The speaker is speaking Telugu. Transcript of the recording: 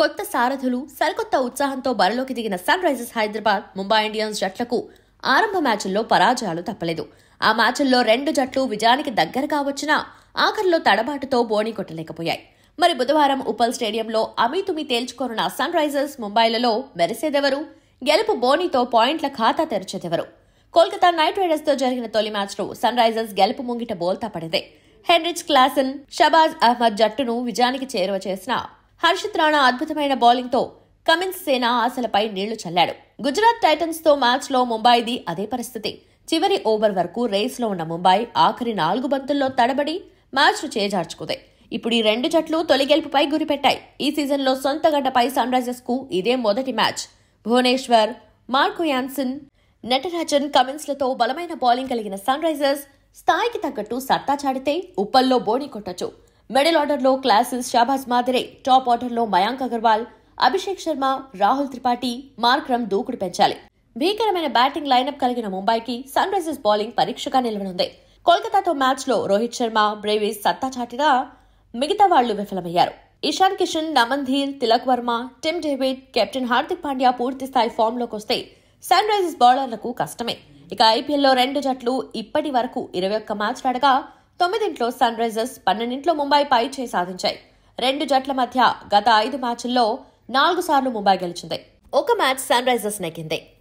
కొత్త సారథులు సరికొత్త ఉత్సాహంతో బరిలోకి దిగిన Sunrisers Hyderabad Mumbai Indians జట్లకు ఆరంభ మ్యాచ్ల్లో పరాజయాలు తప్పలేదు ఆ మ్యాచ్ల్లో రెండు జట్లు విజయానికి దగ్గర కావచ్చినా ఆఖరిలో తడబాటుతో బోణి కొట్టలేకపోయాయి మరి బుధవారం ఉప్పల్ స్టేడియంలో అమితుమి తేల్చుకోనున్న సన్ రైజర్స్ ముంబైలలో మెరిసేదెవరు గెలుపు బోనీతో పాయింట్ల ఖాతా తెరిచేదెవరు కోల్కతా నైట్ రైడర్స్తో జరిగిన తొలి మ్యాచ్లో సన్ రైజర్స్ గెలుపు ముంగిట బోల్తా పడిందే హెన్రిచ్ క్లాసన్ షబాజ్ అహ్మద్ జట్టును విజయానికి చేరువ చేసిన హర్షిత్ రాణా అద్భుతమైన బౌలింగ్తో కమిన్స్ సేన ఆశలపై నీళ్లు చల్లాడు గుజరాత్ టైటన్స్తో మ్యాచ్లో ముంబైది అదే పరిస్థితి చివరి ఓవర్ వరకు రేస్లో ఉన్న ముంబై ఆఖరి నాలుగు బంతుల్లో తడబడి మ్యాచ్ను చేజార్చుకుంది ఇప్పుడు ఈ రెండు జట్లు తొలి గెలుపుపై గురిపెట్టాయి ఈ సీజన్లో సొంత గడ్డపై సన్ రైజర్స్కు ఇదే మొదటి match Bhuvneshwar Marco Jansen Natarajan కమిన్స్లతో బలమైన బౌలింగ్ కలిగిన సన్ రైజర్స్ స్థాయికి తగ్గట్టు సత్తా చాడితే ఉప్పల్లో బోణి కొట్టచ్చు మిడిల్ ఆర్డర్లో క్లాసెస్ షాబాజ్ మాదిరే టాప్ ఆర్డర్లో మయాంక్ అగర్వాల్ అభిషేక్ శర్మ రాహుల్ త్రిపాఠి మార్క్రమ్ దూకుడు పెంచాలి భీకరమైన బ్యాటింగ్ లైనప్ కలిగిన ముంబైకి సన్ రైజర్స్ బౌలింగ్ పరీక్షగా నిలవనుంది కోల్కతాతో మ్యాచ్లో రోహిత్ శర్మ బ్రేవీస్ సత్తా చాటిగా మిగతా వాళ్లు విఫలమయ్యారు Ishan Kishan Naman Dhir Tilak Varma Tim David captain Hardik Pandya పూర్తి స్థాయి ఫామ్లోకి వస్తే సన్ రైజర్స్ బౌలర్లకు కష్టమే ఇక ఐపీఎల్లో రెండు జట్లు ఇప్పటి వరకు ఇరవై ఒక్క మ్యాచ్లు ఆడగా తొమ్మిదింట్లో సన్ రైజర్స్ పన్నెండింట్లో ముంబై పై చేయి సాధించాయి రెండు జట్ల మధ్య గత ఐదు మ్యాచ్ల్లో నాలుగు సార్లు ముంబై గెలిచింది ఒక మ్యాచ్ సన్ రైజర్స్ నెగ్గింది